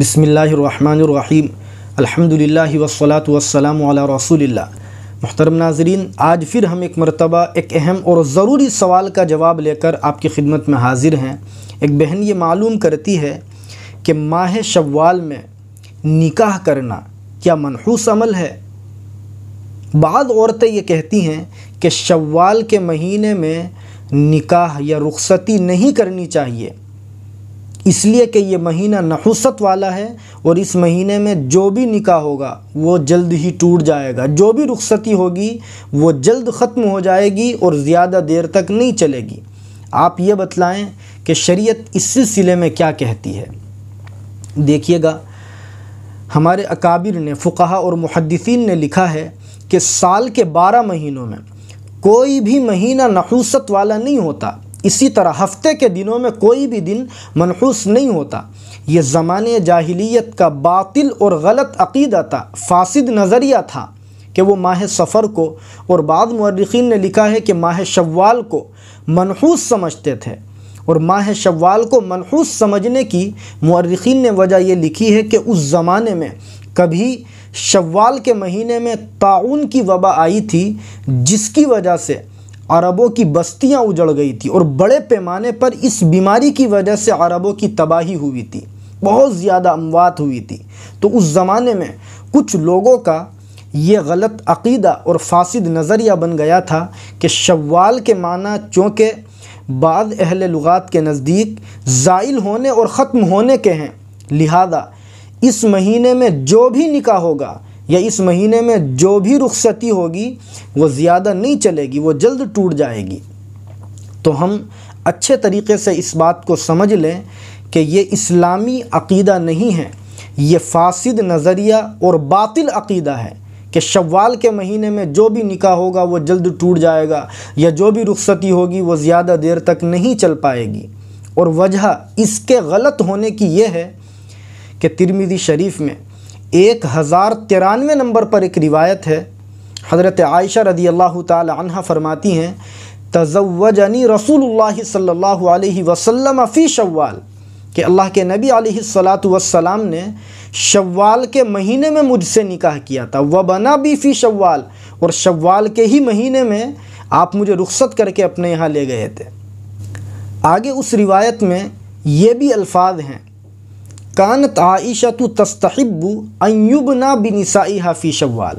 بسم اللہ الرحمن الرحیم الحمد والصلاة وسلاۃ علی رسول اللہ محترم ناظرین آج پھر ہم ایک مرتبہ ایک اہم اور ضروری سوال کا جواب لے کر آپ کی خدمت میں حاضر ہیں ایک بہن یہ معلوم کرتی ہے کہ ماہ شوال میں نکاح کرنا کیا منحوس عمل ہے بعض عورتیں یہ کہتی ہیں کہ شوال کے مہینے میں نکاح یا رخصتی نہیں کرنی چاہیے اس لیے کہ یہ مہینہ نحوست والا ہے اور اس مہینے میں جو بھی نکاح ہوگا وہ جلد ہی ٹوٹ جائے گا جو بھی رخصتی ہوگی وہ جلد ختم ہو جائے گی اور زیادہ دیر تک نہیں چلے گی آپ یہ بتلائیں کہ شریعت اس سلسلے میں کیا کہتی ہے دیکھیے گا ہمارے اکابر نے فقہ اور محدثین نے لکھا ہے کہ سال کے بارہ مہینوں میں کوئی بھی مہینہ نحوست والا نہیں ہوتا اسی طرح ہفتے کے دنوں میں کوئی بھی دن منحوس نہیں ہوتا یہ زمانے جاہلیت کا باطل اور غلط عقیدہ تھا فاسد نظریہ تھا کہ وہ ماہ سفر کو اور بعض مورخین نے لکھا ہے کہ ماہ شوال کو منحوس سمجھتے تھے اور ماہ شوال کو منحوس سمجھنے کی مورخین نے وجہ یہ لکھی ہے کہ اس زمانے میں کبھی شوال کے مہینے میں تعاون کی وبا آئی تھی جس کی وجہ سے عربوں کی بستیاں اجڑ گئی تھی اور بڑے پیمانے پر اس بیماری کی وجہ سے عربوں کی تباہی ہوئی تھی بہت زیادہ اموات ہوئی تھی تو اس زمانے میں کچھ لوگوں کا یہ غلط عقیدہ اور فاسد نظریہ بن گیا تھا کہ شوال کے معنی چونکہ بعض اہل لغات کے نزدیک زائل ہونے اور ختم ہونے کے ہیں لہذا اس مہینے میں جو بھی نکاح ہوگا یا اس مہینے میں جو بھی رخصتی ہوگی وہ زیادہ نہیں چلے گی وہ جلد ٹوٹ جائے گی تو ہم اچھے طریقے سے اس بات کو سمجھ لیں کہ یہ اسلامی عقیدہ نہیں ہے یہ فاسد نظریہ اور باطل عقیدہ ہے کہ شوال کے مہینے میں جو بھی نکاح ہوگا وہ جلد ٹوٹ جائے گا یا جو بھی رخصتی ہوگی وہ زیادہ دیر تک نہیں چل پائے گی اور وجہ اس کے غلط ہونے کی یہ ہے کہ ترمیدی شریف میں ایک ہزار ترانوے نمبر پر ایک روایت ہے حضرت عائشہ رضی اللہ تعالی عنہ فرماتی ہیں تزوجنی رسول اللہ صلی اللہ علیہ وسلم فی شوال کہ اللہ کے نبی علیہ السلام نے شوال کے مہینے میں مجھ سے نکاح کیا تھا و بنا بھی فی شوال اور شوال کے ہی مہینے میں آپ مجھے رخصت کر کے اپنے یہاں لے گئے تھے آگے اس روایت میں یہ بھی الفاظ ہیں کانت عائشہ تو تستحب ایوبنا بن عیسائی حافی شوال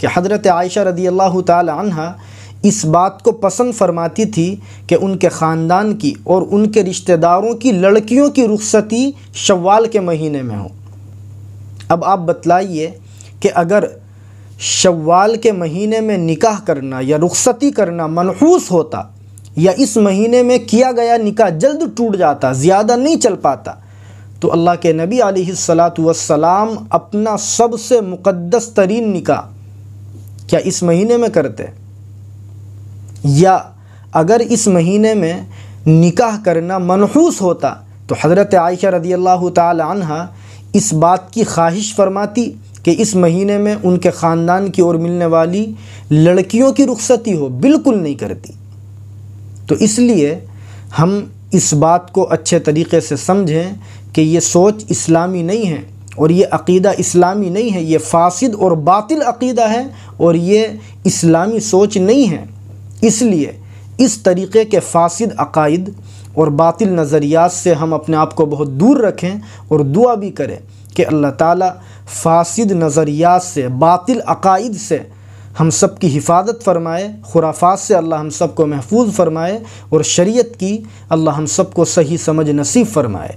کہ حضرت عائشہ رضی اللہ تعالی عنہ اس بات کو پسند فرماتی تھی کہ ان کے خاندان کی اور ان کے رشتہ داروں کی لڑکیوں کی رخصتی شوال کے مہینے میں ہو اب آپ بتلائیے کہ اگر شوال کے مہینے میں نکاح کرنا یا رخصتی کرنا منحوس ہوتا یا اس مہینے میں کیا گیا نکاح جلد ٹوٹ جاتا زیادہ نہیں چل پاتا تو اللہ کے نبی علیہ السلام اپنا سب سے مقدس ترین نکاح کیا اس مہینے میں کرتے یا اگر اس مہینے میں نکاح کرنا منحوس ہوتا تو حضرت عائشہ رضی اللہ تعالی عنہ اس بات کی خواہش فرماتی کہ اس مہینے میں ان کے خاندان کی اور ملنے والی لڑکیوں کی رخصتی ہو بالکل نہیں کرتی تو اس لیے ہم اس بات کو اچھے طریقے سے سمجھیں کہ یہ سوچ اسلامی نہیں ہے اور یہ عقیدہ اسلامی نہیں ہے یہ فاسد اور باطل عقیدہ ہے اور یہ اسلامی سوچ نہیں ہے اس لیے اس طریقے کے فاسد عقائد اور باطل نظریات سے ہم اپنے آپ کو بہت دور رکھیں اور دعا بھی کریں کہ اللہ تعالیٰ فاسد نظریات سے باطل عقائد سے ہم سب کی حفاظت فرمائے خرافات سے اللہ ہم سب کو محفوظ فرمائے اور شریعت کی اللہ ہم سب کو صحیح سمجھ نصیب فرمائے